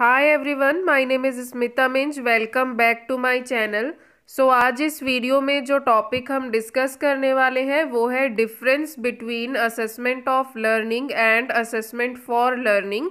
hi everyone my name is Smita Minj welcome back to my channel so आज इस video में जो टॉपिक हम डिस्कस करने वाले हैं वो है difference between assessment of learning and assessment for learning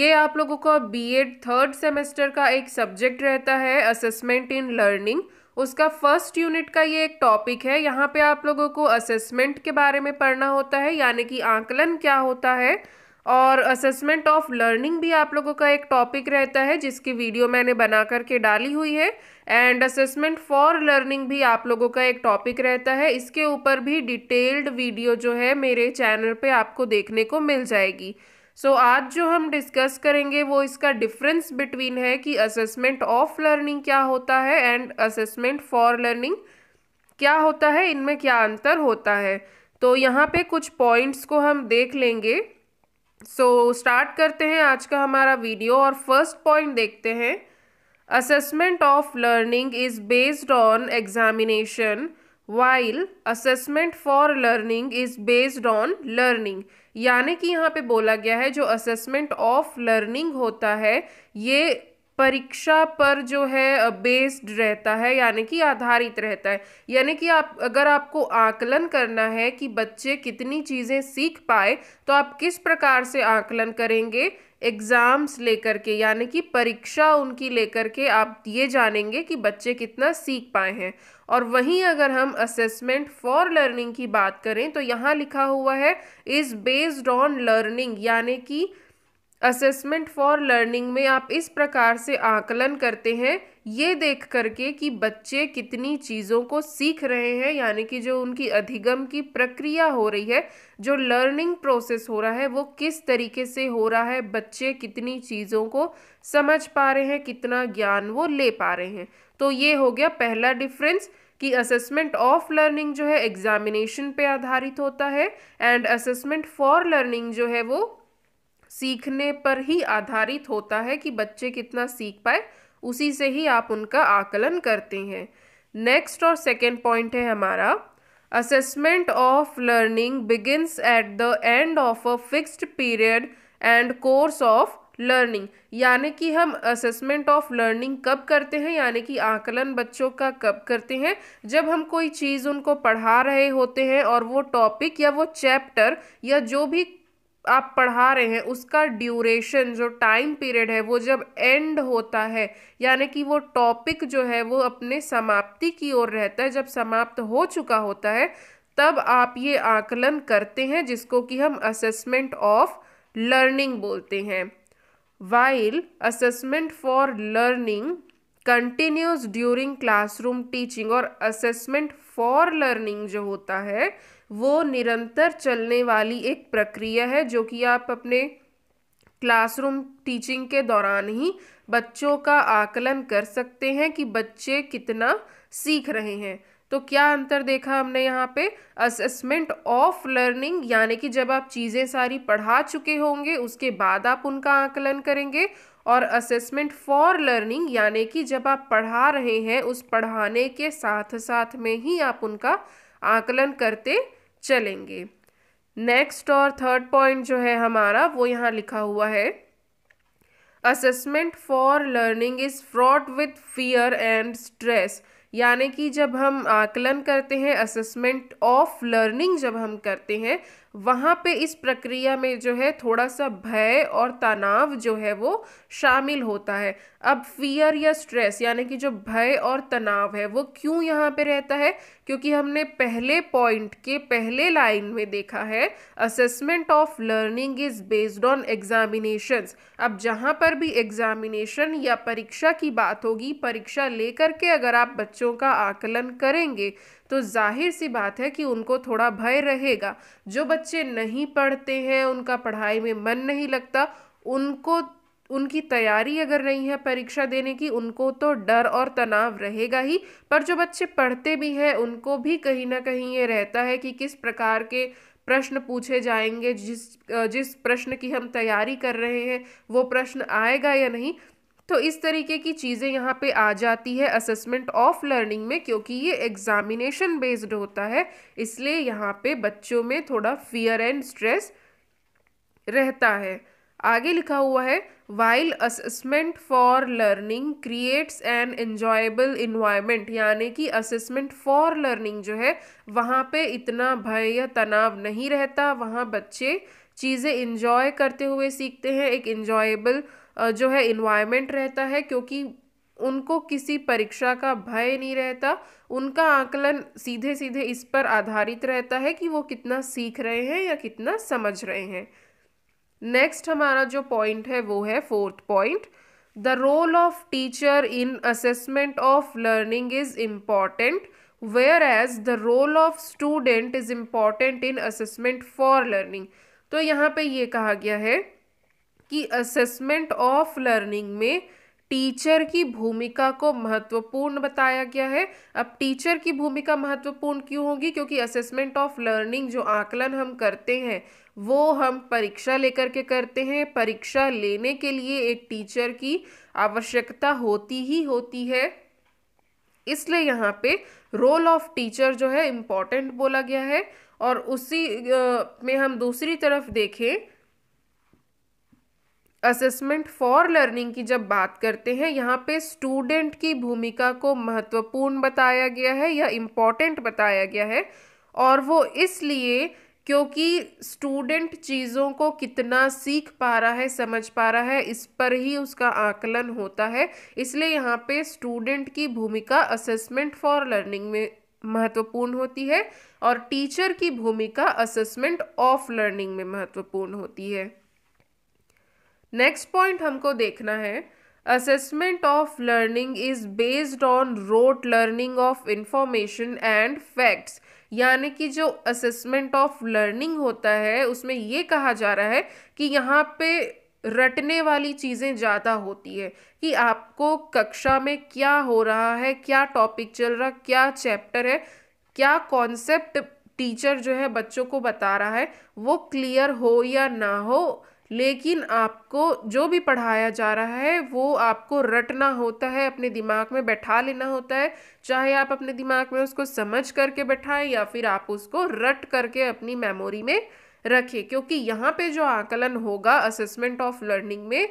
ये आप लोगों का बीएड थर्ड सेमेस्टर का एक सब्जेक्ट रहता है असेसमेंट इन लर्निंग उसका फर्स्ट यूनिट का ये एक टॉपिक है यहाँ पे आप लोगों को असेसमेंट के बारे में पढ़ना होता है यानी कि आंकलन क्या होता है और असेसमेंट ऑफ लर्निंग भी आप लोगों का एक टॉपिक रहता है जिसकी वीडियो मैंने बना करके डाली हुई है एंड असेसमेंट फॉर लर्निंग भी आप लोगों का एक टॉपिक रहता है इसके ऊपर भी डिटेल्ड वीडियो जो है मेरे चैनल पे आपको देखने को मिल जाएगी सो so, आज जो हम डिस्कस करेंगे वो इसका डिफरेंस बिटवीन है कि असेसमेंट ऑफ लर्निंग क्या होता है एंड असेसमेंट फॉर लर्निंग क्या होता है इनमें क्या अंतर होता है तो यहाँ पे कुछ पॉइंट्स को हम देख लेंगे सो so, स्टार्ट करते हैं आज का हमारा वीडियो और फर्स्ट पॉइंट देखते हैं assessment of learning is based on examination while assessment for learning is based on learning यानी कि यहाँ पे बोला गया है जो असेसमेंट ऑफ लर्निंग होता है ये परीक्षा पर जो है बेस्ड रहता है यानी कि आधारित रहता है यानी कि आप अगर आपको आकलन करना है कि बच्चे कितनी चीज़ें सीख पाए तो आप किस प्रकार से आकलन करेंगे एग्ज़ाम्स लेकर के यानी कि परीक्षा उनकी लेकर के आप ये जानेंगे कि बच्चे कितना सीख पाए हैं और वहीं अगर हम असेसमेंट फॉर लर्निंग की बात करें तो यहाँ लिखा हुआ है इज़ बेस्ड ऑन लर्निंग यानी कि असेसमेंट फॉर लर्निंग में आप इस प्रकार से आकलन करते हैं ये देख करके कि बच्चे कितनी चीज़ों को सीख रहे हैं यानी कि जो उनकी अधिगम की प्रक्रिया हो रही है जो लर्निंग प्रोसेस हो रहा है वो किस तरीके से हो रहा है बच्चे कितनी चीज़ों को समझ पा रहे हैं कितना ज्ञान वो ले पा रहे हैं तो ये हो गया पहला डिफरेंस कि असेसमेंट ऑफ लर्निंग जो है एग्जामिनेशन पे आधारित होता है एंड असेसमेंट फॉर लर्निंग जो है वो सीखने पर ही आधारित होता है कि बच्चे कितना सीख पाए उसी से ही आप उनका आकलन करते हैं नेक्स्ट और सेकेंड पॉइंट है हमारा assessment of learning begins at the end of a fixed period and course of learning यानी कि हम असेसमेंट ऑफ लर्निंग कब करते हैं यानी कि आकलन बच्चों का कब करते हैं जब हम कोई चीज़ उनको पढ़ा रहे होते हैं और वो टॉपिक या वो चैप्टर या जो भी आप पढ़ा रहे हैं उसका ड्यूरेशन जो टाइम पीरियड है वो जब एंड होता है यानी कि वो टॉपिक जो है वो अपने समाप्ति की ओर रहता है जब समाप्त हो चुका होता है तब आप ये आकलन करते हैं जिसको कि हम असेसमेंट ऑफ लर्निंग बोलते हैं while assessment for learning continues during classroom teaching और असेसमेंट फॉर लर्निंग जो होता है वो निरंतर चलने वाली एक प्रक्रिया है जो कि आप अपने क्लासरूम टीचिंग के दौरान ही बच्चों का आकलन कर सकते हैं कि बच्चे कितना सीख रहे हैं तो क्या अंतर देखा हमने यहाँ पे असेसमेंट ऑफ लर्निंग यानी कि जब आप चीज़ें सारी पढ़ा चुके होंगे उसके बाद आप उनका आकलन करेंगे और असेसमेंट फॉर लर्निंग यानी कि जब आप पढ़ा रहे हैं उस पढ़ाने के साथ साथ में ही आप उनका आकलन करते चलेंगे नेक्स्ट और थर्ड पॉइंट जो है हमारा वो यहाँ लिखा हुआ है assessment for learning is fraught with fear and stress यानी कि जब हम आकलन करते हैं असेसमेंट ऑफ लर्निंग जब हम करते हैं वहाँ पे इस प्रक्रिया में जो है थोड़ा सा भय और तनाव जो है वो शामिल होता है अब फियर या स्ट्रेस यानी कि जो भय और तनाव है वो क्यों यहाँ पे रहता है क्योंकि हमने पहले पॉइंट के पहले लाइन में देखा है assessment of learning is based on examination अब जहाँ पर भी एग्जामिनेशन या परीक्षा की बात होगी परीक्षा लेकर के अगर आप बच्चों का आकलन करेंगे तो ज़ाहिर सी बात है कि उनको थोड़ा भय रहेगा जो बच्चे नहीं पढ़ते हैं उनका पढ़ाई में मन नहीं लगता उनको उनकी तैयारी अगर नहीं है परीक्षा देने की उनको तो डर और तनाव रहेगा ही पर जो बच्चे पढ़ते भी हैं उनको भी कहीं ना कहीं ये रहता है कि किस प्रकार के प्रश्न पूछे जाएंगे जिस जिस प्रश्न की हम तैयारी कर रहे हैं वो प्रश्न आएगा या नहीं तो इस तरीके की चीज़ें यहाँ पे आ जाती है असेसमेंट ऑफ लर्निंग में क्योंकि ये एग्ज़ामिनेशन बेस्ड होता है इसलिए यहाँ पे बच्चों में थोड़ा फियर एंड स्ट्रेस रहता है आगे लिखा हुआ है while assessment for learning creates an enjoyable environment यानी कि असेसमेंट फॉर लर्निंग जो है वहाँ पे इतना भय या तनाव नहीं रहता वहाँ बच्चे चीज़ें इन्जॉय करते हुए सीखते हैं एक इन्जॉयबल जो है इन्वायरमेंट रहता है क्योंकि उनको किसी परीक्षा का भय नहीं रहता उनका आकलन सीधे सीधे इस पर आधारित रहता है कि वो कितना सीख रहे हैं या कितना समझ रहे हैं नेक्स्ट हमारा जो पॉइंट है वो है fourth point the role of teacher in assessment of learning is important whereas the role of student is important in assessment for learning तो यहाँ पे ये कहा गया है कि असेसमेंट ऑफ लर्निंग में टीचर की भूमिका को महत्वपूर्ण बताया गया है अब टीचर की भूमिका महत्वपूर्ण क्यों होगी क्योंकि असेसमेंट ऑफ लर्निंग जो आकलन हम करते हैं वो हम परीक्षा लेकर के करते हैं परीक्षा लेने के लिए एक टीचर की आवश्यकता होती ही होती है इसलिए यहाँ पे रोल ऑफ टीचर जो है इम्पॉर्टेंट बोला गया है और उसी में हम दूसरी तरफ देखें असेसमेंट फॉर लर्निंग की जब बात करते हैं यहाँ पे स्टूडेंट की भूमिका को महत्वपूर्ण बताया गया है या इम्पॉर्टेंट बताया गया है और वो इसलिए क्योंकि स्टूडेंट चीज़ों को कितना सीख पा रहा है समझ पा रहा है इस पर ही उसका आकलन होता है इसलिए यहाँ पे स्टूडेंट की भूमिका असेसमेंट फॉर लर्निंग में महत्वपूर्ण होती है और टीचर की भूमिका असेसमेंट ऑफ लर्निंग में महत्वपूर्ण होती है नेक्स्ट पॉइंट हमको देखना है assessment of learning is based on rote learning of information and facts यानी कि जो असेसमेंट ऑफ लर्निंग होता है उसमें ये कहा जा रहा है कि यहाँ पे रटने वाली चीज़ें ज़्यादा होती है कि आपको कक्षा में क्या हो रहा है क्या टॉपिक चल रहा है क्या चैप्टर है क्या कॉन्सेप्ट टीचर जो है बच्चों को बता रहा है वो क्लियर हो या ना हो लेकिन आपको जो भी पढ़ाया जा रहा है वो आपको रटना होता है अपने दिमाग में बैठा लेना होता है चाहे आप अपने दिमाग में उसको समझ करके बैठाएं या फिर आप उसको रट करके अपनी मेमोरी में रखें क्योंकि यहाँ पे जो आकलन होगा असेसमेंट ऑफ लर्निंग में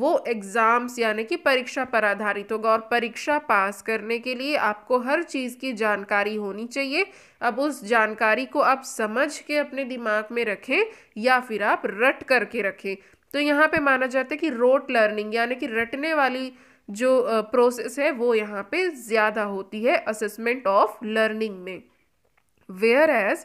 वो एग्ज़ाम्स यानी कि परीक्षा पर आधारित होगा और परीक्षा पास करने के लिए आपको हर चीज़ की जानकारी होनी चाहिए अब उस जानकारी को आप समझ के अपने दिमाग में रखें या फिर आप रट करके रखें तो यहाँ पे माना जाता है कि रोट लर्निंग यानी कि रटने वाली जो प्रोसेस है वो यहाँ पे ज़्यादा होती है असेसमेंट ऑफ लर्निंग में whereas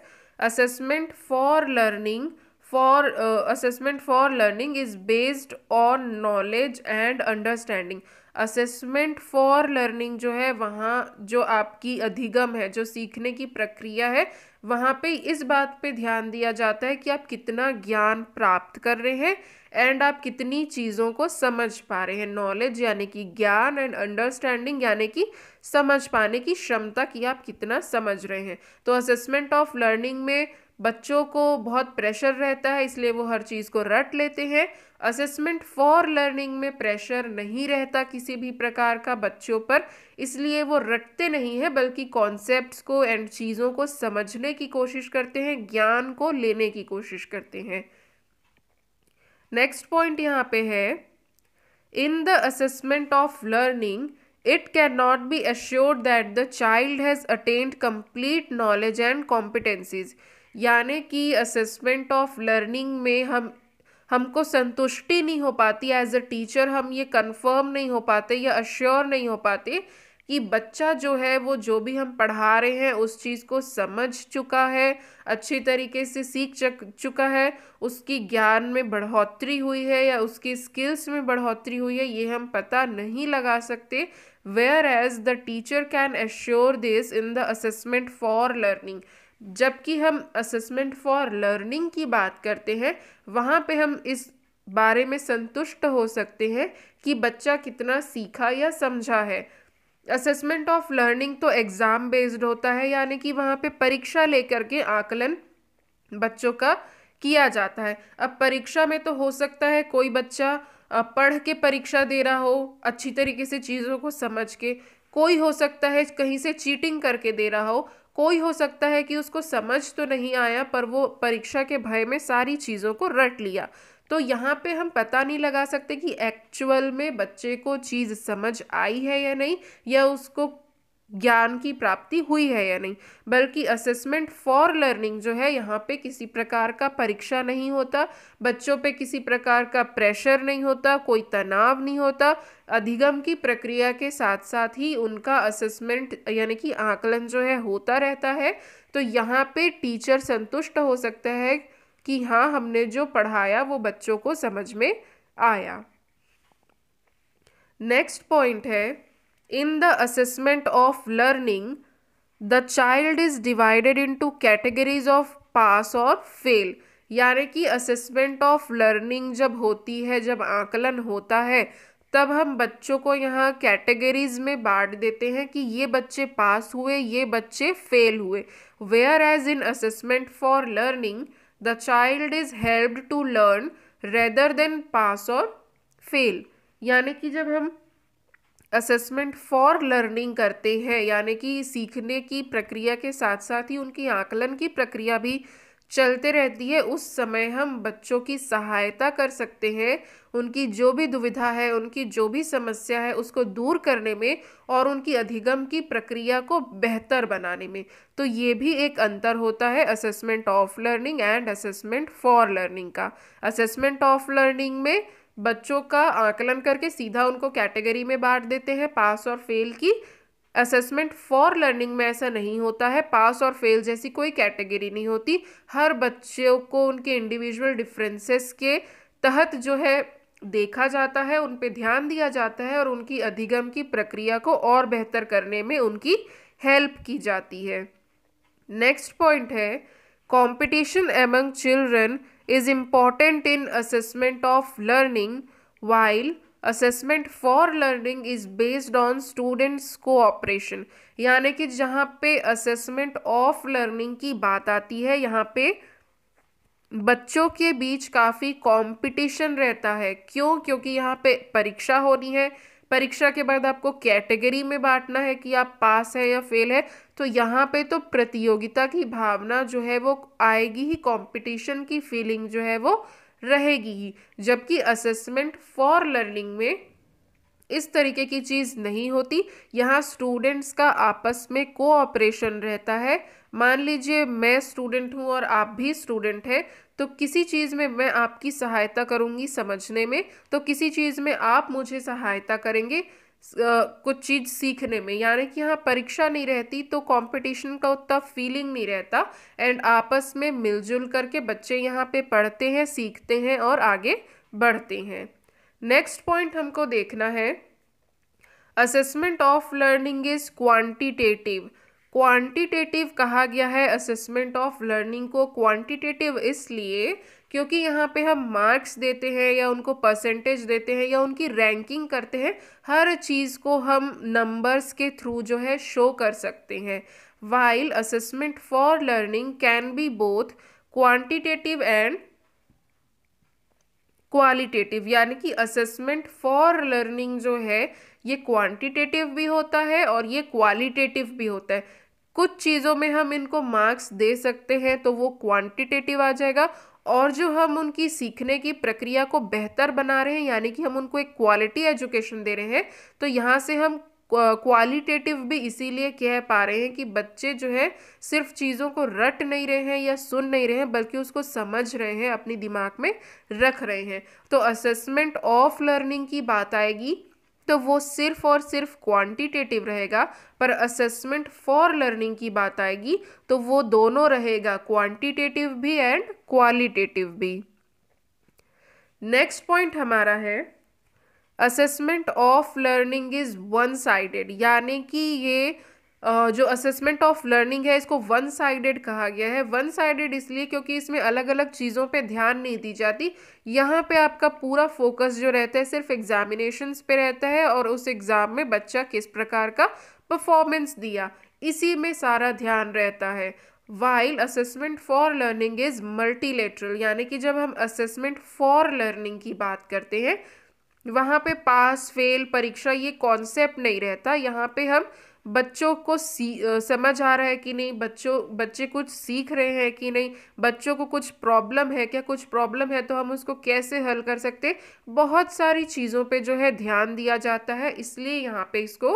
assessment for learning for assessment for learning is based on knowledge and understanding assessment for learning जो है वहाँ जो आपकी अधिगम है जो सीखने की प्रक्रिया है वहाँ पे इस बात पे ध्यान दिया जाता है कि आप कितना ज्ञान प्राप्त कर रहे हैं एंड आप कितनी चीज़ों को समझ पा रहे हैं नॉलेज यानी कि ज्ञान एंड अंडरस्टैंडिंग यानी कि समझ पाने की क्षमता की आप कितना समझ रहे हैं तो असेसमेंट ऑफ लर्निंग में बच्चों को बहुत प्रेशर रहता है इसलिए वो हर चीज़ को रट लेते हैं असेसमेंट फॉर लर्निंग में प्रेशर नहीं रहता किसी भी प्रकार का बच्चों पर इसलिए वो रटते नहीं हैं बल्कि कॉन्सेप्ट्स को एंड चीज़ों को समझने की कोशिश करते हैं ज्ञान को लेने की कोशिश करते हैं नेक्स्ट पॉइंट यहाँ पे है in the assessment of learning it can not be assured that the child has attained complete knowledge and competencies यानी कि असेसमेंट ऑफ लर्निंग में हम हमको संतुष्टि नहीं हो पाती एज अ टीचर हम ये कंफर्म नहीं हो पाते या अश्योर नहीं हो पाते कि बच्चा जो है वो जो भी हम पढ़ा रहे हैं उस चीज़ को समझ चुका है अच्छी तरीके से सीख चुका है उसकी ज्ञान में बढ़ोतरी हुई है या उसकी स्किल्स में बढ़ोतरी हुई है ये हम पता नहीं लगा सकते whereas the teacher can assure this in the assessment for learning जबकि हम असेसमेंट फॉर लर्निंग की बात करते हैं वहाँ पे हम इस बारे में संतुष्ट हो सकते हैं कि बच्चा कितना सीखा या समझा है असेसमेंट ऑफ लर्निंग तो एग्ज़ाम बेस्ड होता है यानी कि वहाँ पे परीक्षा लेकर के आकलन बच्चों का किया जाता है अब परीक्षा में तो हो सकता है कोई बच्चा पढ़ के परीक्षा दे रहा हो अच्छी तरीके से चीज़ों को समझ के कोई हो सकता है कहीं से चीटिंग करके दे रहा हो कोई हो सकता है कि उसको समझ तो नहीं आया पर वो परीक्षा के भय में सारी चीज़ों को रट लिया तो यहाँ पे हम पता नहीं लगा सकते कि एक्चुअल में बच्चे को चीज़ समझ आई है या नहीं या उसको ज्ञान की प्राप्ति हुई है या नहीं बल्कि असेसमेंट फॉर लर्निंग जो है यहाँ पे किसी प्रकार का परीक्षा नहीं होता बच्चों पे किसी प्रकार का प्रेशर नहीं होता कोई तनाव नहीं होता अधिगम की प्रक्रिया के साथ साथ ही उनका असेसमेंट यानी कि आकलन जो है होता रहता है तो यहाँ पे टीचर संतुष्ट हो सकता है कि हाँ हमने जो पढ़ाया वो बच्चों को समझ में आया नेक्स्ट पॉइंट है in the assessment of learning the child is divided into categories of pass or fail यानी कि असेसमेंट ऑफ लर्निंग जब होती है जब आकलन होता है तब हम बच्चों को यहाँ कैटेगरीज में बांट देते हैं कि ये बच्चे पास हुए ये बच्चे फेल हुए whereas in assessment for learning the child is help to learn rather than pass और फेल यानी कि जब हम असेसमेंट फॉर लर्निंग करते हैं यानी कि सीखने की प्रक्रिया के साथ साथ ही उनकी आकलन की प्रक्रिया भी चलते रहती है उस समय हम बच्चों की सहायता कर सकते हैं उनकी जो भी दुविधा है उनकी जो भी समस्या है उसको दूर करने में और उनकी अधिगम की प्रक्रिया को बेहतर बनाने में तो ये भी एक अंतर होता है assessment of learning and assessment for learning का असेसमेंट ऑफ लर्निंग में बच्चों का आकलन करके सीधा उनको कैटेगरी में बांट देते हैं पास और फेल की असेसमेंट फॉर लर्निंग में ऐसा नहीं होता है पास और फेल जैसी कोई कैटेगरी नहीं होती हर बच्चों को उनके इंडिविजुअल डिफरेंसेस के तहत जो है देखा जाता है उन पर ध्यान दिया जाता है और उनकी अधिगम की प्रक्रिया को और बेहतर करने में उनकी हेल्प की जाती है नेक्स्ट पॉइंट है competition among children is important in assessment of learning while assessment for learning is based on students cooperation यानी कि जहाँ पे असेसमेंट ऑफ लर्निंग की बात आती है यहाँ पे बच्चों के बीच काफ़ी कंपटीशन रहता है क्यों क्योंकि यहाँ पे परीक्षा होनी है परीक्षा के बाद आपको कैटेगरी में बांटना है कि आप पास है या फेल है तो यहाँ पे तो प्रतियोगिता की भावना जो है वो आएगी ही कंपटीशन की फीलिंग जो है वो रहेगी ही जबकि असेसमेंट फॉर लर्निंग में इस तरीके की चीज़ नहीं होती यहाँ स्टूडेंट्स का आपस में कोऑपरेशन रहता है मान लीजिए मैं स्टूडेंट हूँ और आप भी स्टूडेंट हैं तो किसी चीज़ में मैं आपकी सहायता करूँगी समझने में तो किसी चीज़ में आप मुझे सहायता करेंगे कुछ चीज़ सीखने में यानी कि यहाँ परीक्षा नहीं रहती तो कंपटीशन का उतना फीलिंग नहीं रहता एंड आपस में मिलजुल करके बच्चे यहाँ पे पढ़ते हैं सीखते हैं और आगे बढ़ते हैं नेक्स्ट पॉइंट हमको देखना है assessment of learning is quantitative quantitative कहा गया है असेसमेंट ऑफ लर्निंग को क्वांटिटेटिव इसलिए क्योंकि यहाँ पे हम मार्क्स देते हैं या उनको परसेंटेज देते हैं या उनकी रैंकिंग करते हैं हर चीज़ को हम नंबर्स के थ्रू जो है शो कर सकते हैं while assessment for learning can be both quantitative and qualitative यानी कि असेसमेंट फॉर लर्निंग जो है ये क्वांटिटेटिव भी होता है और ये क्वालिटेटिव भी होता है कुछ चीज़ों में हम इनको मार्क्स दे सकते हैं तो वो क्वांटिटेटिव आ जाएगा और जो हम उनकी सीखने की प्रक्रिया को बेहतर बना रहे हैं यानी कि हम उनको एक क्वालिटी एजुकेशन दे रहे हैं तो यहाँ से हम क्वालिटेटिव भी इसीलिए कह पा रहे हैं कि बच्चे जो है सिर्फ चीज़ों को रट नहीं रहे हैं या सुन नहीं रहे हैं बल्कि उसको समझ रहे हैं अपने दिमाग में रख रहे हैं तो असेसमेंट ऑफ लर्निंग की बात आएगी तो वो सिर्फ और सिर्फ क्वांटिटेटिव रहेगा पर असेसमेंट फॉर लर्निंग की बात आएगी तो वो दोनों रहेगा क्वांटिटेटिव भी एंड क्वालिटेटिव भी नेक्स्ट पॉइंट हमारा है assessment of learning is one sided यानी कि ये जो असेसमेंट ऑफ लर्निंग है इसको वन साइडेड कहा गया है वन साइडेड इसलिए क्योंकि इसमें अलग अलग चीज़ों पे ध्यान नहीं दी जाती यहाँ पे आपका पूरा फोकस जो रहता है सिर्फ एग्जामिनेशन पे रहता है और उस एग्ज़ाम में बच्चा किस प्रकार का परफॉर्मेंस दिया इसी में सारा ध्यान रहता है while assessment for learning is multilateral यानी कि जब हम असेसमेंट फॉर लर्निंग की बात करते हैं वहाँ पे पास फेल परीक्षा ये कॉन्सेप्ट नहीं रहता यहाँ पे हम बच्चों को सी समझ आ रहा है कि नहीं बच्चों बच्चे कुछ सीख रहे हैं कि नहीं बच्चों को कुछ प्रॉब्लम है क्या कुछ प्रॉब्लम है तो हम उसको कैसे हल कर सकते बहुत सारी चीज़ों पे जो है ध्यान दिया जाता है इसलिए यहाँ पे इसको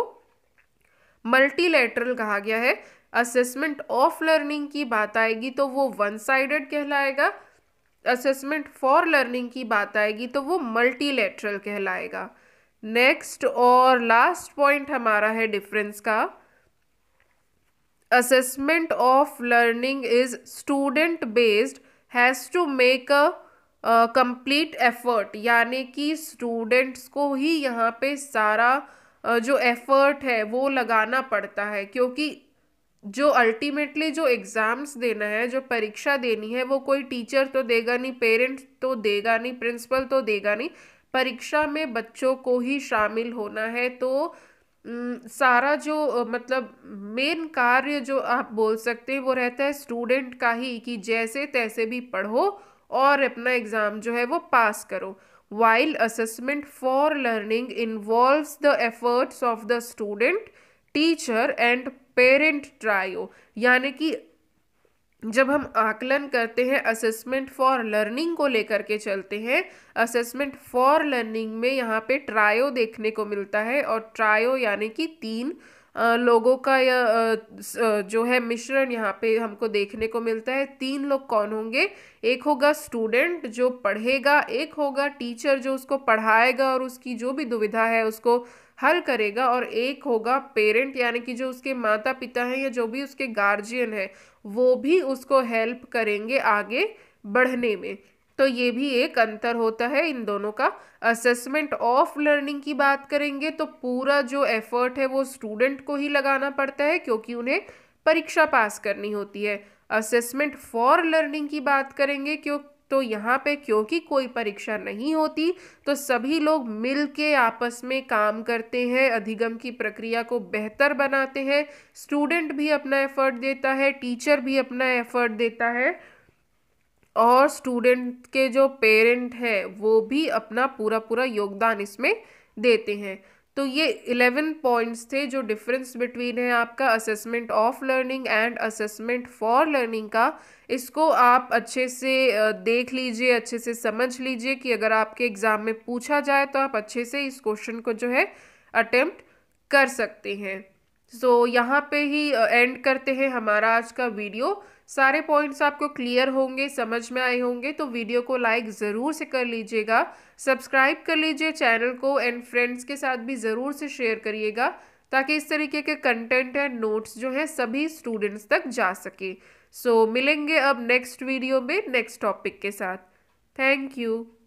मल्टीलेटरल कहा गया है असेसमेंट ऑफ लर्निंग की बात आएगी तो वो वन साइडेड कहलाएगा असेसमेंट फॉर लर्निंग की बात आएगी तो वो मल्टीलेटरल कहलाएगा नेक्स्ट और लास्ट पॉइंट हमारा है डिफरेंस का assessment of learning is student based has to make a complete effort यानी कि स्टूडेंट्स को ही यहाँ पे सारा uh, जो एफर्ट है वो लगाना पड़ता है क्योंकि जो अल्टीमेटली जो एग्ज़ाम्स देना है जो परीक्षा देनी है वो कोई टीचर तो देगा नहीं पेरेंट तो देगा नहीं प्रिंसिपल तो देगा नहीं परीक्षा में बच्चों को ही शामिल होना है तो सारा जो मतलब मेन कार्य जो आप बोल सकते हैं वो रहता है स्टूडेंट का ही कि जैसे तैसे भी पढ़ो और अपना एग्ज़ाम जो है वो पास करो while assessment for learning involve the efforts of the student teacher and parent trio यानी कि जब हम आकलन करते हैं असेसमेंट फॉर लर्निंग को लेकर के चलते हैं असेसमेंट फॉर लर्निंग में यहाँ पे ट्रायो देखने को मिलता है और ट्रायो यानी कि तीन लोगों का या जो है मिश्रण यहाँ पे हमको देखने को मिलता है तीन लोग कौन होंगे एक होगा स्टूडेंट जो पढ़ेगा एक होगा टीचर जो उसको पढ़ाएगा और उसकी जो भी दुविधा है उसको हल करेगा और एक होगा पेरेंट यानी कि जो उसके माता पिता हैं या जो भी उसके गार्जियन हैं वो भी उसको हेल्प करेंगे आगे बढ़ने में तो ये भी एक अंतर होता है इन दोनों का असेसमेंट ऑफ लर्निंग की बात करेंगे तो पूरा जो एफर्ट है वो स्टूडेंट को ही लगाना पड़ता है क्योंकि उन्हें परीक्षा पास करनी होती है असेसमेंट फॉर लर्निंग की बात करेंगे क्यों तो यहाँ पे क्योंकि कोई परीक्षा नहीं होती तो सभी लोग मिल के आपस में काम करते हैं अधिगम की प्रक्रिया को बेहतर बनाते हैं स्टूडेंट भी अपना एफर्ट देता है टीचर भी अपना एफर्ट देता है और स्टूडेंट के जो पेरेंट हैं वो भी अपना पूरा पूरा योगदान इसमें देते हैं तो ये इलेवन पॉइंट्स थे जो डिफरेंस बिटवीन है आपका assessment of learning and assessment for learning का इसको आप अच्छे से देख लीजिए अच्छे से समझ लीजिए कि अगर आपके एग्ज़ाम में पूछा जाए तो आप अच्छे से इस क्वेश्चन को जो है अटेम्प्ट कर सकते हैं सो so, यहाँ पे ही एंड करते हैं हमारा आज का वीडियो सारे पॉइंट्स आपको क्लियर होंगे समझ में आए होंगे तो वीडियो को लाइक ज़रूर से कर लीजिएगा सब्सक्राइब कर लीजिए चैनल को एंड फ्रेंड्स के साथ भी ज़रूर से शेयर करिएगा ताकि इस तरीके के कंटेंट एंड नोट्स जो हैं सभी स्टूडेंट्स तक जा सके सो so, मिलेंगे अब नेक्स्ट वीडियो में नेक्स्ट टॉपिक के साथ थैंक यू